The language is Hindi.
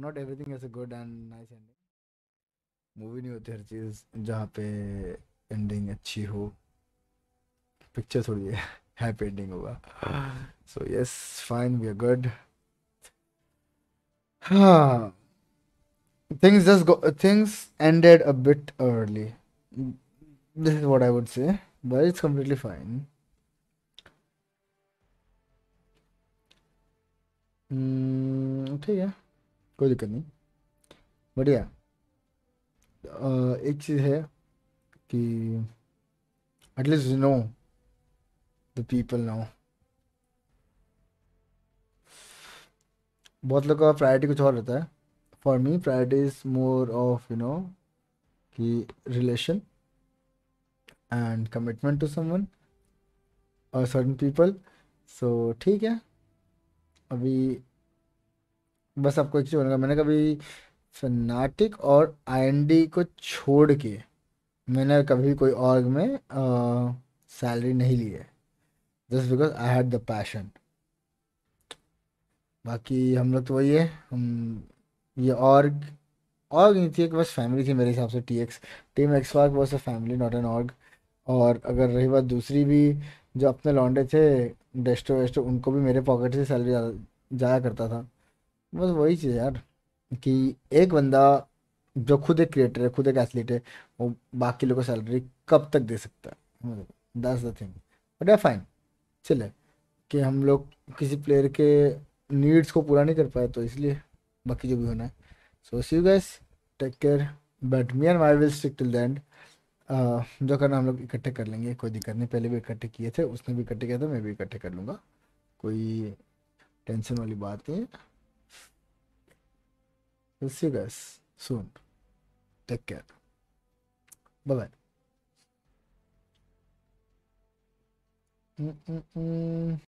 Not everything is a good and nice ending movie नहीं होती हर चीज जहाँ पे एंडिंग अच्छी हो पिक्चर थोड़ी है हैप्पी एंडिंग होगा so yes fine we are good हाँ things just go things ended a bit early this is what I would say but it's completely fine ठीक है कोई दिक्कत नहीं बढ़िया एक चीज़ है कि at least know the people now बहुत लोग का प्रायोरिटी कुछ और रहता है for me priority is more of you know कि relation and commitment to someone और सर्टन पीपल सो ठीक है अभी बस आपको एक चीज़ बोलूँगा मैंने कभी फनाटिक और आईएनडी को छोड़ के मैंने कभी कोई ऑर्ग में सैलरी नहीं ली है just because I had the passion बाकी हम लोग तो वही है हम ये ऑर्ग ऑर्ग नहीं थी एक बस फैमिली थी मेरे हिसाब से टी एक्स टीम एक्स वार्क बस a family not an org और अगर रही बात दूसरी भी जो अपने लॉन्डे थे डेस्टो वेस्टो उनको भी मेरे पॉकेट से सैलरी जाया करता था बस वही चीज़ यार कि एक बंदा जो खुद एक क्रिएटर है खुद एक एथलीट है वो बाकी लोगों को सैलरी कब तक दे सकता है that's the thing but yeah fine चले कि हम लोग किसी प्लेयर के नीड्स को पूरा नहीं कर पाए तो इसलिए बाकी जो भी होना है so see you guys take care but me and my will stick till the end जो करना हम लोग इकट्ठे कर लेंगे कोई दिक्कत नहीं पहले भी इकट्ठे किए थे उसने भी इकट्ठे किया था मैं भी इकट्ठे कर लूँगा कोई टेंशन वाली बात नहीं है We'll see you guys soon. Take care. Bye bye. Mm -mm -mm.